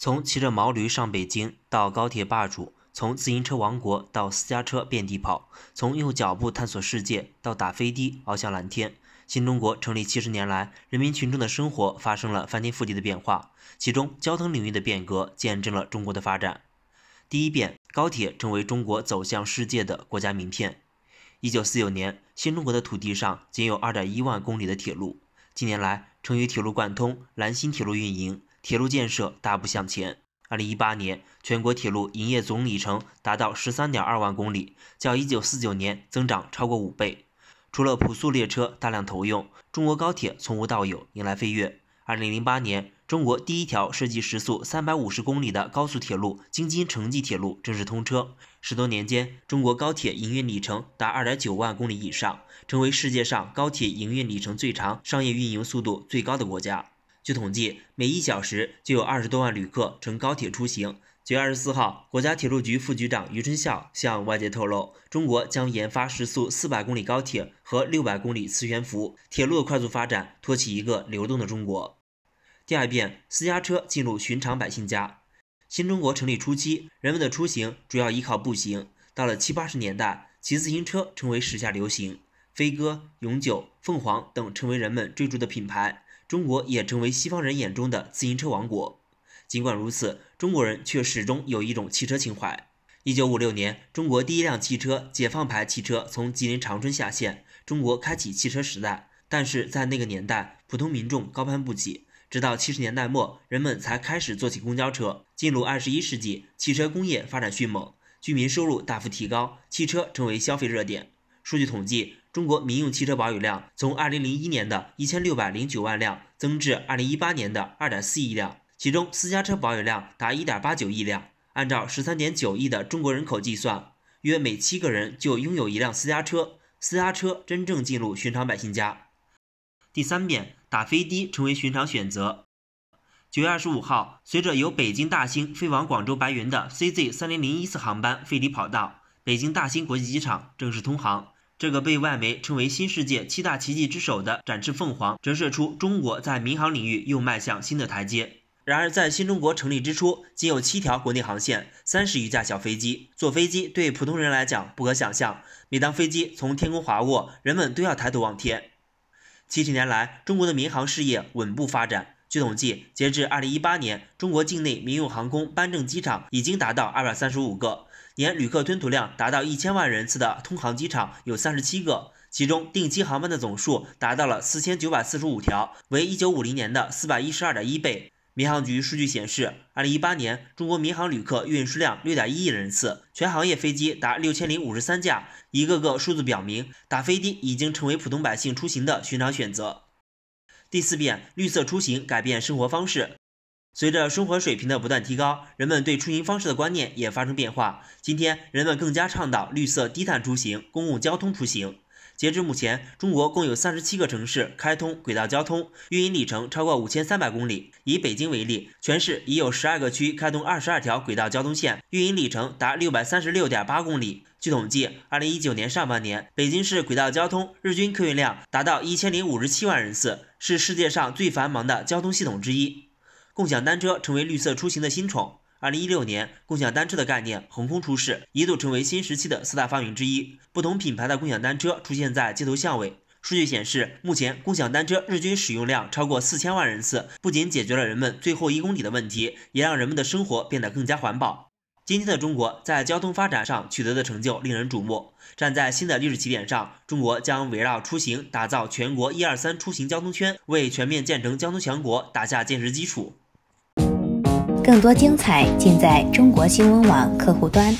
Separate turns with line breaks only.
从骑着毛驴上北京到高铁霸主，从自行车王国到私家车遍地跑，从用脚步探索世界到打飞的翱翔蓝天。新中国成立七十年来，人民群众的生活发生了翻天覆地的变化，其中交通领域的变革见证了中国的发展。第一遍，高铁成为中国走向世界的国家名片。一九四九年，新中国的土地上仅有二点一万公里的铁路，近年来，成渝铁路贯通，兰新铁路运营。铁路建设大步向前。二零一八年，全国铁路营业总里程达到十三点二万公里，较一九四九年增长超过五倍。除了普速列车大量投用，中国高铁从无到有迎来飞跃。二零零八年，中国第一条设计时速三百五十公里的高速铁路——京津城际铁路正式通车。十多年间，中国高铁营运里程达二点九万公里以上，成为世界上高铁营运里程最长、商业运营速度最高的国家。据统计，每一小时就有二十多万旅客乘高铁出行。九月二十四号，国家铁路局副局长余春孝向外界透露，中国将研发时速四百公里高铁和六百公里磁悬浮。铁路的快速发展，托起一个流动的中国。第二遍，私家车进入寻常百姓家。新中国成立初期，人们的出行主要依靠步行。到了七八十年代，骑自行车成为时下流行。飞鸽、永久、凤凰等成为人们追逐的品牌，中国也成为西方人眼中的自行车王国。尽管如此，中国人却始终有一种汽车情怀。一九五六年，中国第一辆汽车——解放牌汽车从吉林长春下线，中国开启汽车时代。但是在那个年代，普通民众高攀不起，直到七十年代末，人们才开始坐起公交车。进入二十一世纪，汽车工业发展迅猛，居民收入大幅提高，汽车成为消费热点。数据统计，中国民用汽车保有量从2001年的1609万辆增至2018年的2.4亿辆，其中私家车保有量达1.89亿辆。按照13.9亿的中国人口计算，约每七个人就拥有一辆私家车。私家车真正进入寻常百姓家。第三遍，打飞的成为寻常选择。九月二十五号，随着由北京大兴飞往广州白云的 CZ3001 次航班飞离跑道，北京大兴国际机场正式通航。这个被外媒称为“新世界七大奇迹之首”的展翅凤凰，折射出中国在民航领域又迈向新的台阶。然而，在新中国成立之初，仅有七条国内航线，三十余架小飞机，坐飞机对普通人来讲不可想象。每当飞机从天空滑过，人们都要抬头望天。七十年来，中国的民航事业稳步发展。据统计，截至二零一八年，中国境内民用航空颁证机场已经达到二百三十五个。年旅客吞吐量达到一千万人次的通航机场有三十七个，其中定期航班的总数达到了四千九百四十五条，为一九五零年的四百一十二点一倍。民航局数据显示，二零一八年中国民航旅客运输量六点一亿人次，全行业飞机达六千零五十三架。一个个数字表明，打飞的已经成为普通百姓出行的寻常选择。第四遍，绿色出行改变生活方式。随着生活水平的不断提高，人们对出行方式的观念也发生变化。今天，人们更加倡导绿色低碳出行、公共交通出行。截至目前，中国共有三十七个城市开通轨道交通，运营里程超过五千三百公里。以北京为例，全市已有十二个区开通二十二条轨道交通线，运营里程达六百三十六点八公里。据统计，二零一九年上半年，北京市轨道交通日均客运量达到一千零五十七万人次，是世界上最繁忙的交通系统之一。共享单车成为绿色出行的新宠。二零一六年，共享单车的概念横空出世，一度成为新时期的四大发明之一。不同品牌的共享单车出现在街头巷尾。数据显示，目前共享单车日均使用量超过四千万人次，不仅解决了人们最后一公里的问题，也让人们的生活变得更加环保。今天的中国在交通发展上取得的成就令人瞩目。站在新的历史起点上，中国将围绕出行打造全国一二三出行交通圈，为全面建成交通强国打下坚实基础。更多精彩尽在中国新闻网客户端。